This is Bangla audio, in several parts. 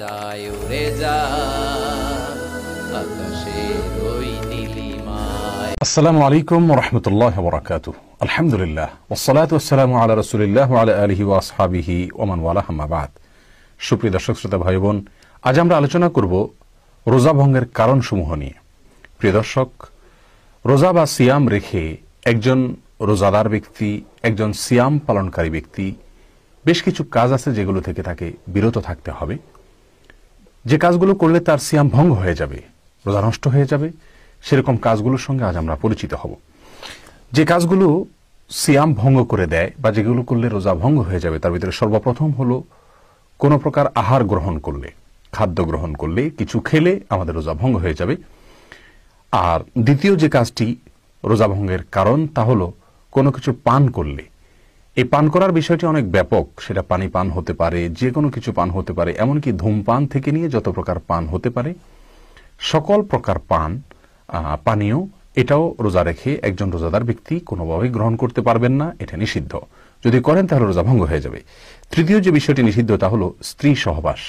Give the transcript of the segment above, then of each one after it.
যায় উড়ে যা ওই নীলিমায় আসসালামু আলাইকুম আলহামদুলিল্লাহ সুপ্রিয় দর্শক শ্রোতা ভাই বোন আজ আমরা আলোচনা করব রোজা ভঙ্গের কারণসমূহ নিয়ে প্রিয় দর্শক রোজা বা সিয়াম রেখে একজন রোজাদার ব্যক্তি একজন সিয়াম পালনকারী ব্যক্তি বেশ কিছু কাজ আছে যেগুলো থেকে তাকে বিরত থাকতে হবে যে কাজগুলো করলে তার সিয়াম ভঙ্গ হয়ে যাবে রোজা নষ্ট হয়ে যাবে সেরকম কাজগুলোর সঙ্গে আজ আমরা পরিচিত হব যে কাজগুলো সিয়াম ভঙ্গ করে দেয় বা যেগুলো করলে রোজা ভঙ্গ হয়ে যাবে তার ভিতরে সর্বপ্রথম হলো কোনো প্রকার আহার গ্রহণ করলে খাদ্য গ্রহণ করলে কিছু খেলে আমাদের রোজা ভঙ্গ হয়ে যাবে আর দ্বিতীয় যে কাজটি রোজা ভঙ্গের কারণ তা হলো কোনো কিছু পান করলে এই পান করার বিষয়টি অনেক ব্যাপক সেটা পানি পান হতে পারে যে কোনো কিছু পান হতে পারে এমনকি ধূমপান থেকে নিয়ে যত প্রকার পান হতে পারে সকল প্রকার পান পানীয় এটাও রোজা রেখে একজন রোজাদার ব্যক্তি কোনোভাবেই গ্রহণ করতে পারবেন না এটা নিষিদ্ধ যদি করেন তাহলে রোজা ভঙ্গ হয়ে যাবে তৃতীয় যে বিষয়টি নিষিদ্ধ তা হল স্ত্রী সহবাস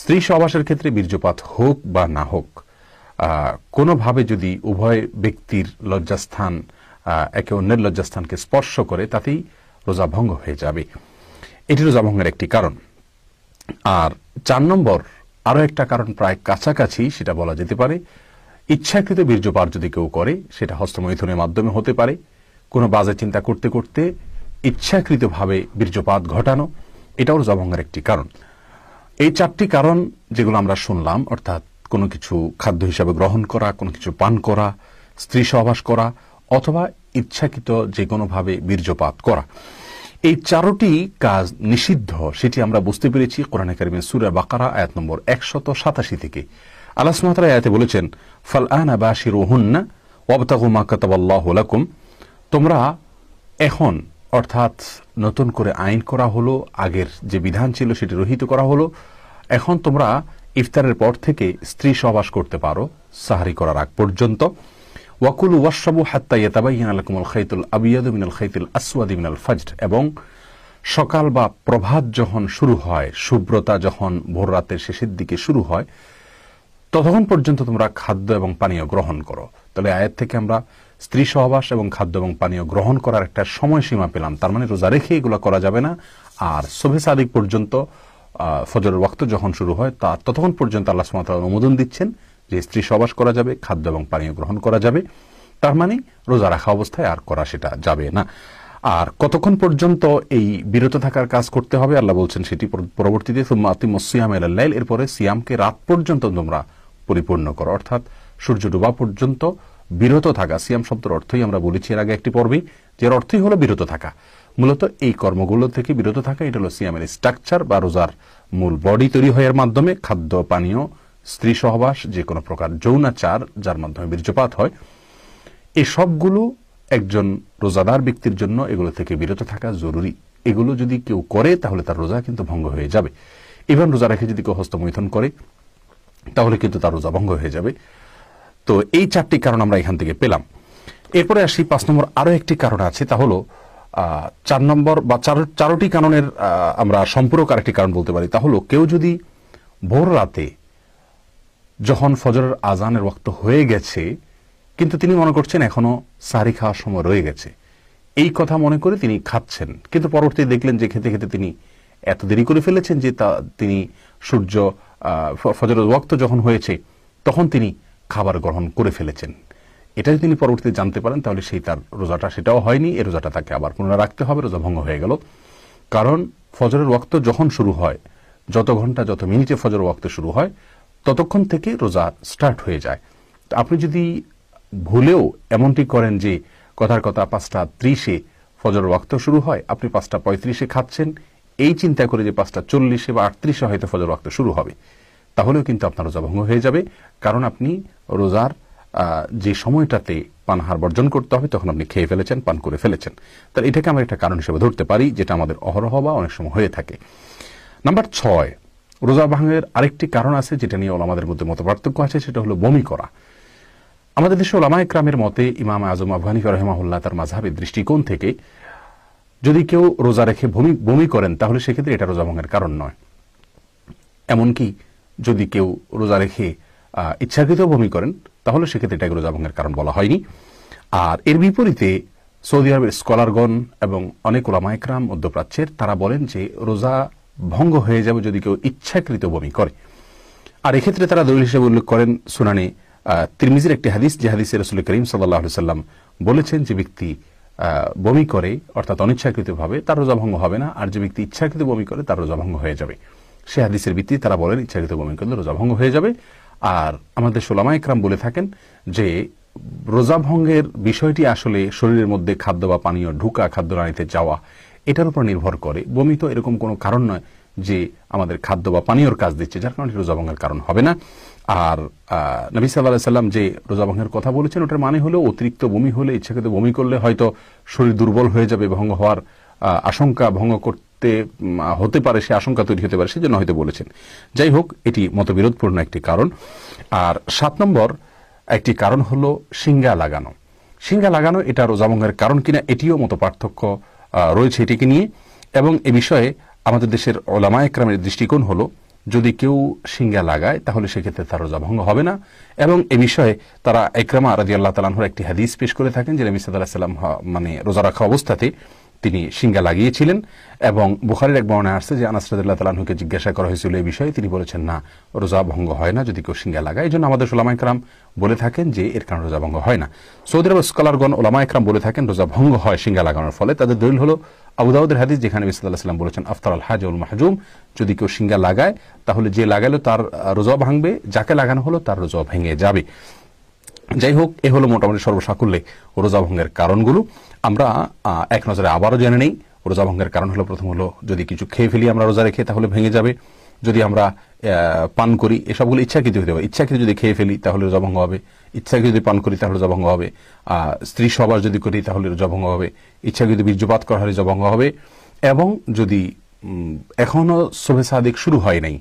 স্ত্রী সহবাসের ক্ষেত্রে বীর্যপাত হোক বা না হোক কোনোভাবে যদি উভয় ব্যক্তির লজ্জাস্থান একে অন্যের লজ্জাস্থানকে স্পর্শ করে তাতেই রোজা ভঙ্গ হয়ে যাবে এটি রোজা ভঙ্গের একটি কারণ আর চার নম্বর আরও একটা কারণ প্রায় কাছাকাছি সেটা বলা যেতে পারে ইচ্ছাকৃত বীর্যপাত যদি কেউ করে সেটা হস্তমৈথুনের মাধ্যমে হতে পারে কোনো বাজে চিন্তা করতে করতে ইচ্ছাকৃতভাবে বীর্যপাত ঘটানো এটাও রোজাভঙ্গের একটি কারণ এই চারটি কারণ যেগুলো আমরা শুনলাম অর্থাৎ কোনো কিছু খাদ্য হিসাবে গ্রহণ করা কোনো কিছু পান করা স্ত্রী সহবাস করা অথবা ইচ্ছাকৃত যে কোনোভাবে বীর্যপাত করা এই চারোটি কাজ নিষিদ্ধ সেটি আমরা বুঝতে পেরেছি কোরআন কারিমের সুরা বাকারা আয়াত নম্বর একশত সাতাশি থেকে আল্লাহ সুমাতারা আয়াতে বলেছেন ফাল আনা বাসির ওহুন্না ওয়াবতাহু মাকাতাবাল্লাহ তোমরা এখন অর্থাৎ নতুন করে আইন করা হলো আগের যে বিধান ছিল সেটি রহিত করা হলো এখন তোমরা ইফতারের পর থেকে স্ত্রী সহবাস করতে পারো সাহারি করার আগ পর্যন্ত ওয়াকুল ওয়াসাবু হাত্তা ইয়েতাবাইয়ান আলকুমুল খাইতুল আবিয়াদ মিনাল খৈতুল আসওয়াদ মিনাল ফজর এবং সকাল বা প্রভাত যখন শুরু হয় শুভ্রতা যখন ভোর রাতের শেষের দিকে শুরু হয় ততক্ষণ পর্যন্ত তোমরা খাদ্য এবং পানীয় গ্রহণ করো তাহলে আয়ের থেকে আমরা স্ত্রী সহবাস এবং খাদ্য এবং পানীয় গ্রহণ করার একটা সময়সীমা পেলাম তার মানে রোজা রেখে এগুলো করা যাবে না আর শোভে সাদিক পর্যন্ত ফজরের ওয়াক্ত যখন শুরু হয় তা ততক্ষণ পর্যন্ত আল্লাহ সুমাত অনুমোদন দিচ্ছেন যে স্ত্রী সবাস করা যাবে খাদ্য এবং পানীয় গ্রহণ করা যাবে তার মানে রোজা রাখা অবস্থায় আর করা সেটা যাবে না আর কতক্ষণ পর্যন্ত এই বিরত থাকার কাজ করতে হবে আল্লাহ বলছেন সেটি পরবর্তীতে সিয়াম আল্লাহ এরপরে সিয়ামকে রাত পর্যন্ত তোমরা পরিপূর্ণ করো অর্থাৎ সূর্য ডুবা পর্যন্ত বিরত থাকা সিয়াম শব্দের অর্থই আমরা বলেছি এর আগে একটি পর্বে যার অর্থই হলো বিরত থাকা মূলত এই কর্মগুলো থেকে বিরত থাকা এটা হলো সিয়ামের স্ট্রাকচার বা রোজার মূল বডি তৈরি হওয়ার মাধ্যমে খাদ্য পানীয় স্ত্রী সহবাস যে কোনো প্রকার যৌনাচার যার মাধ্যমে বীর্যপাত হয় এসবগুলো একজন রোজাদার ব্যক্তির জন্য এগুলো থেকে বিরত থাকা জরুরি এগুলো যদি কেউ করে তাহলে তার রোজা কিন্তু ভঙ্গ হয়ে যাবে ইভেন রোজা রেখে যদি কেউ হস্তমৈথন করে তাহলে কিন্তু তার রোজা ভঙ্গ হয়ে যাবে তো এই চারটি কারণ আমরা এখান থেকে পেলাম এরপরে আসি পাঁচ নম্বর আরও একটি কারণ আছে তা হলো চার নম্বর বা চার চারোটি কারণের আমরা সম্পূরক আরেকটি কারণ বলতে পারি তা হলো কেউ যদি ভোর রাতে যখন ফজরের আজানের ওক্ত হয়ে গেছে কিন্তু তিনি মনে করছেন এখনো সারি খাওয়ার সময় রয়ে গেছে এই কথা মনে করে তিনি খাচ্ছেন কিন্তু পরবর্তী দেখলেন যে খেতে খেতে তিনি এত দেরি করে ফেলেছেন যে তা তিনি সূর্য ফজরের ওয়াক্ত যখন হয়েছে তখন তিনি খাবার গ্রহণ করে ফেলেছেন এটা যদি তিনি পরবর্তীতে জানতে পারেন তাহলে সেই তার রোজাটা সেটাও হয়নি এ রোজাটা তাকে আবার পুনরায় রাখতে হবে রোজা ভঙ্গ হয়ে গেল কারণ ফজরের ওয়াক্ত যখন শুরু হয় যত ঘন্টা যত মিনিটে ফজর ওয়াক্ত শুরু হয় ততক্ষণ থেকে রোজা স্টার্ট হয়ে যায় আপনি যদি ভুলেও এমনটি করেন যে কথার কথা পাঁচটা ত্রিশে ফজর ওয়াক্ত শুরু হয় আপনি পাঁচটা পঁয়ত্রিশে খাচ্ছেন এই চিন্তা করে যে পাঁচটা চল্লিশে বা আটত্রিশে হয়তো ফজর ওয়াক্ত শুরু হবে তাহলেও কিন্তু আপনার রোজা ভঙ্গ হয়ে যাবে কারণ আপনি রোজার যে সময়টাতে পানহার বর্জন করতে হবে তখন আপনি খেয়ে ফেলেছেন পান করে ফেলেছেন তাহলে এটাকে আমরা একটা কারণ হিসেবে ধরতে পারি যেটা আমাদের অহরহ বা অনেক সময় হয়ে থাকে নাম্বার ছয় রোজা ভাঙের আরেকটি কারণ আছে যেটা নিয়ে ওলামাদের মধ্যে মত পার্থক্য আছে সেটা হলো বমি করা আমাদের দেশে ওলামা একরামের মতে ইমাম আজম আফগানিফা রহমাহুল্লাহ তার মাঝহাবের দৃষ্টিকোণ থেকে যদি কেউ রোজা রেখে বমি বমি করেন তাহলে সেক্ষেত্রে এটা রোজা ভাঙের কারণ নয় এমনকি যদি কেউ রোজা রেখে ইচ্ছাকৃত বমি করেন তাহলে সেক্ষেত্রে এটাকে রোজা ভাঙের কারণ বলা হয়নি আর এর বিপরীতে সৌদি আরবের স্কলারগণ এবং অনেক একরাম মধ্যপ্রাচ্যের তারা বলেন যে রোজা ভঙ্গ হয়ে যাবে যদি কেউ ইচ্ছাকৃত বমি করে আর এক্ষেত্রে তারা দলিল হিসেবে উল্লেখ করেন সুনানে তিরমিজির একটি হাদিস যে হাদিসে রসুল করিম সাল্লাহ সাল্লাম বলেছেন যে ব্যক্তি বমি করে অর্থাৎ অনিচ্ছাকৃতভাবে তার রোজা ভঙ্গ হবে না আর যে ব্যক্তি ইচ্ছাকৃত বমি করে তার রোজা ভঙ্গ হয়ে যাবে সে হাদিসের ভিত্তিতে তারা বলেন ইচ্ছাকৃত বমি করলে রোজা ভঙ্গ হয়ে যাবে আর আমাদের সোলামা একরাম বলে থাকেন যে রোজা ভঙ্গের বিষয়টি আসলে শরীরের মধ্যে খাদ্য বা পানীয় ঢুকা খাদ্য রানিতে যাওয়া এটার উপর নির্ভর করে বমি তো এরকম কোনো কারণ নয় যে আমাদের খাদ্য বা পানীয়র কাজ দিচ্ছে যার কারণে রোজা ভঙ্গের কারণ হবে না আর নবী সাল্লাহ সাল্লাম যে রোজা ভঙ্গের কথা বলেছেন ওটার মানে হলো অতিরিক্ত বমি হলে ইচ্ছাকৃত বমি করলে হয়তো শরীর দুর্বল হয়ে যাবে ভঙ্গ হওয়ার আশঙ্কা ভঙ্গ করতে হতে পারে সে আশঙ্কা তৈরি হতে পারে সেজন্য হয়তো বলেছেন যাই হোক এটি মতবিরোধপূর্ণ একটি কারণ আর সাত নম্বর একটি কারণ হলো সিঙ্গা লাগানো সিঙ্গা লাগানো এটা ভঙ্গের কারণ কিনা এটিও মতো পার্থক্য রয়েছে এটিকে নিয়ে এবং এ বিষয়ে আমাদের দেশের ওলামা একরামের দৃষ্টিকোণ হলো যদি কেউ সিঙ্গা লাগায় তাহলে সেক্ষেত্রে তার রোজা ভঙ্গ হবে না এবং এ বিষয়ে তারা একরামা রাজি আল্লাহ তালাহর একটি হাদিস পেশ করে থাকেন যে নবী আলাহ সাল্লাম মানে রোজা রাখা অবস্থাতে তিনি সিঙ্গা লাগিয়েছিলেন এবং বুখারের এক বর্ণায় আসছে যে আনাসরাদুল্লাহ তালাহুকে জিজ্ঞাসা করা হয়েছিল এই বিষয়ে তিনি বলেছেন না রোজা ভঙ্গ হয় না যদি কেউ সিঙ্গা লাগায় এই জন্য আমাদের সোলামা ইকরাম বলে থাকেন যে এর কারণে রোজা ভঙ্গ হয় না সৌদি আরব স্কলারগণ ওলামা ইকরাম বলে থাকেন রোজা ভঙ্গ হয় সিঙ্গা লাগানোর ফলে তাদের দলিল হল আবুদাউদ্দের হাদিস যেখানে ইসলাল্লাহ সাল্লাম বলেছেন আফতার আল হাজ উল মাহজুম যদি কেউ সিঙ্গা লাগায় তাহলে যে লাগালো তার রোজা ভাঙবে যাকে লাগানো হলো তার রোজা ভেঙে যাবে যাই হোক এ হলো মোটামুটি সর্বসাকুল্যে রোজা ভঙ্গের কারণগুলো আমরা এক নজরে আবারও জেনে নেই রোজা ভঙ্গের কারণ হলো প্রথম হলো যদি কিছু খেয়ে ফেলি আমরা রোজা রেখে তাহলে ভেঙে যাবে যদি আমরা পান করি এসবগুলো ইচ্ছাকৃত হতে ইচ্ছা ইচ্ছাকৃত যদি খেয়ে ফেলি তাহলে রোজাভঙ্গ হবে ইচ্ছাকৃত যদি পান করি তাহলে রোজাভঙ্গ হবে স্ত্রী সবার যদি করি তাহলে রোজাভঙ্গ হবে ইচ্ছাকৃত যদি বীর্যপাত করা হলে রোজাভঙ্গ হবে এবং যদি এখনও শোভে শুরু হয় নাই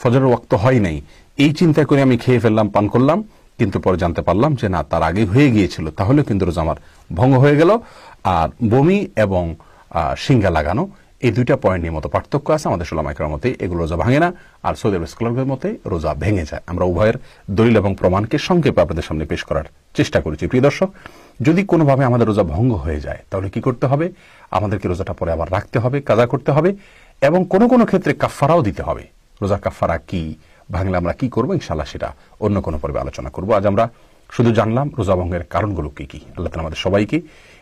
ফজরের ওয়াক্ত হয় নাই এই চিন্তা করে আমি খেয়ে ফেললাম পান করলাম কিন্তু পরে জানতে পারলাম যে না তার আগে হয়ে গিয়েছিল তাহলে কিন্তু রোজা আমার ভঙ্গ হয়ে গেল আর বমি এবং সিঙ্গা লাগানো এই দুইটা পয়েন্ট নিয়ে মতো পার্থক্য আছে আমাদের সোলামাইকরার মতে এগুলো রোজা ভাঙে না আর সৌদি আরব স্কলারদের মতে রোজা ভেঙে যায় আমরা উভয়ের দলিল এবং প্রমাণকে সংক্ষেপে আপনাদের সামনে পেশ করার চেষ্টা করেছি প্রিয় দর্শক যদি কোনোভাবে আমাদের রোজা ভঙ্গ হয়ে যায় তাহলে কি করতে হবে আমাদেরকে রোজাটা পরে আবার রাখতে হবে কাজা করতে হবে এবং কোনো কোনো ক্ষেত্রে কাফারাও দিতে হবে রোজা কাফারা কি ভাঙলে আমরা কি করবো ইনশাল্লাহ সেটা অন্য কোনো পর্বে আলোচনা করব আজ আমরা শুধু জানলাম রোজা ভঙ্গের কারণগুলো কি কি আল্লাহ তালা আমাদের সবাইকে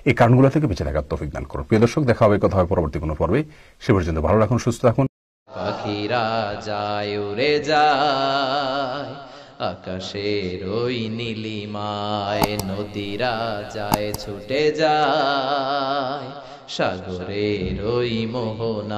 এই কারণগুলো থেকে বেঁচে থাকার তফিক দান করুন প্রিয় দর্শক দেখা হবে কথা হবে পরবর্তী কোনো পর্বে সে পর্যন্ত ভালো রাখুন সুস্থ রাখুন আকাশে রই উড়ে যায় নীলিমায় নদীরা যায় ছুটে যায় সাগরে রই মোহনা